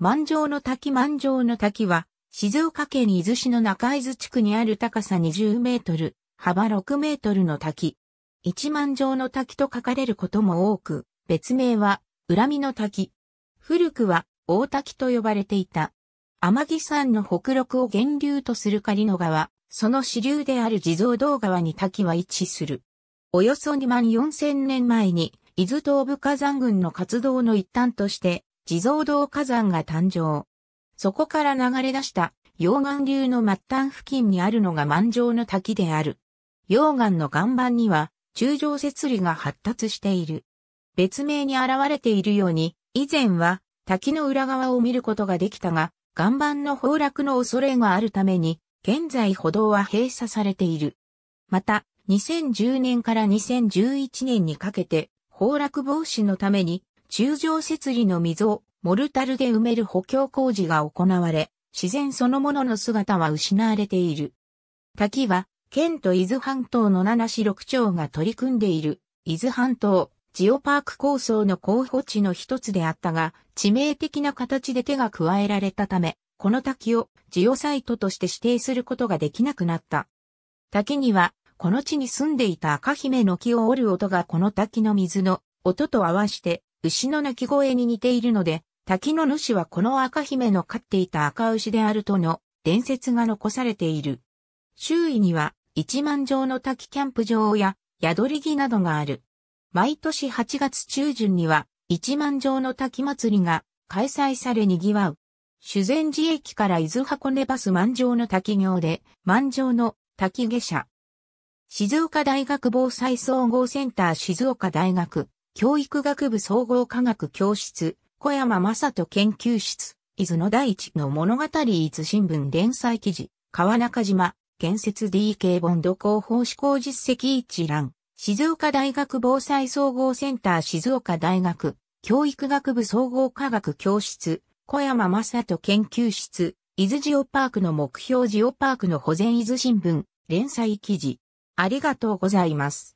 万丈の滝万丈の滝は、静岡県伊豆市の中伊豆地区にある高さ20メートル、幅6メートルの滝。一万丈の滝と書かれることも多く、別名は、恨みの滝。古くは、大滝と呼ばれていた。天城山の北陸を源流とする狩野川、その支流である地蔵道川に滝は位置する。およそ2万4千年前に、伊豆東部火山群の活動の一端として、地蔵堂火山が誕生。そこから流れ出した溶岩流の末端付近にあるのが満場の滝である。溶岩の岩盤には中上節理が発達している。別名に現れているように、以前は滝の裏側を見ることができたが、岩盤の崩落の恐れがあるために、現在歩道は閉鎖されている。また、2010年から2011年にかけて、崩落防止のために柱状節理の溝をモルタルで埋める補強工事が行われ、自然そのものの姿は失われている。滝は、県と伊豆半島の七市六町が取り組んでいる、伊豆半島、ジオパーク構想の候補地の一つであったが、致命的な形で手が加えられたため、この滝をジオサイトとして指定することができなくなった。滝には、この地に住んでいた赤姫の木を折る音がこの滝の水の音と合わして牛の鳴き声に似ているので、滝の主はこの赤姫の飼っていた赤牛であるとの伝説が残されている。周囲には一万畳の滝キャンプ場や宿り木などがある。毎年8月中旬には一万畳の滝祭りが開催され賑わう。修善寺駅から伊豆箱根バス満場の滝行で満場の滝下車。静岡大学防災総合センター静岡大学教育学部総合科学教室、小山正人研究室、伊豆の第一の物語伊豆新聞連載記事、川中島、建設 DK ボンド広報施行実績一覧、静岡大学防災総合センター静岡大学、教育学部総合科学教室、小山正人研究室、伊豆ジオパークの目標ジオパークの保全伊豆新聞、連載記事。ありがとうございます。